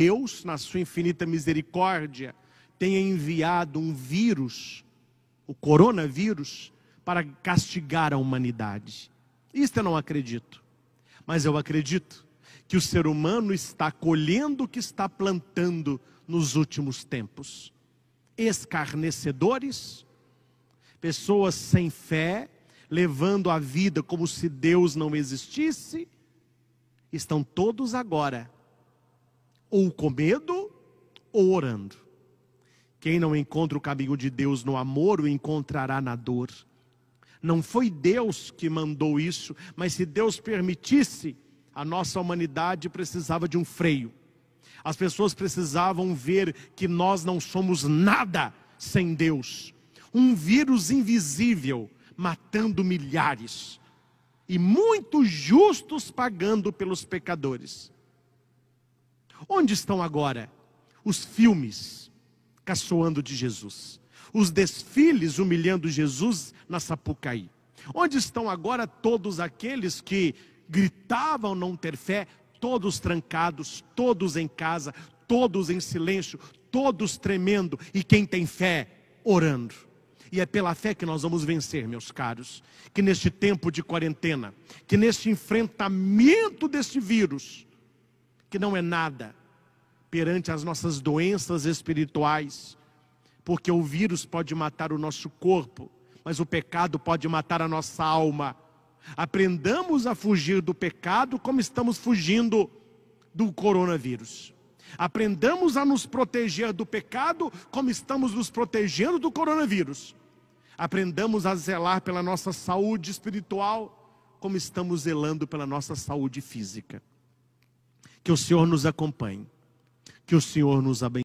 Deus, na sua infinita misericórdia, tenha enviado um vírus, o coronavírus, para castigar a humanidade. Isto eu não acredito. Mas eu acredito que o ser humano está colhendo o que está plantando nos últimos tempos. Escarnecedores, pessoas sem fé, levando a vida como se Deus não existisse, estão todos agora ou comendo ou orando. Quem não encontra o caminho de Deus no amor, o encontrará na dor. Não foi Deus que mandou isso, mas se Deus permitisse, a nossa humanidade precisava de um freio. As pessoas precisavam ver que nós não somos nada sem Deus. Um vírus invisível matando milhares e muitos justos pagando pelos pecadores. Onde estão agora os filmes caçoando de Jesus? Os desfiles humilhando Jesus na Sapucaí? Onde estão agora todos aqueles que gritavam não ter fé, todos trancados, todos em casa, todos em silêncio, todos tremendo e quem tem fé orando? E é pela fé que nós vamos vencer, meus caros. Que neste tempo de quarentena, que neste enfrentamento deste vírus, que não é nada perante as nossas doenças espirituais, porque o vírus pode matar o nosso corpo, mas o pecado pode matar a nossa alma. Aprendamos a fugir do pecado como estamos fugindo do coronavírus. Aprendamos a nos proteger do pecado como estamos nos protegendo do coronavírus. Aprendamos a zelar pela nossa saúde espiritual como estamos zelando pela nossa saúde física. Que o Senhor nos acompanhe. Que o Senhor nos abençoe.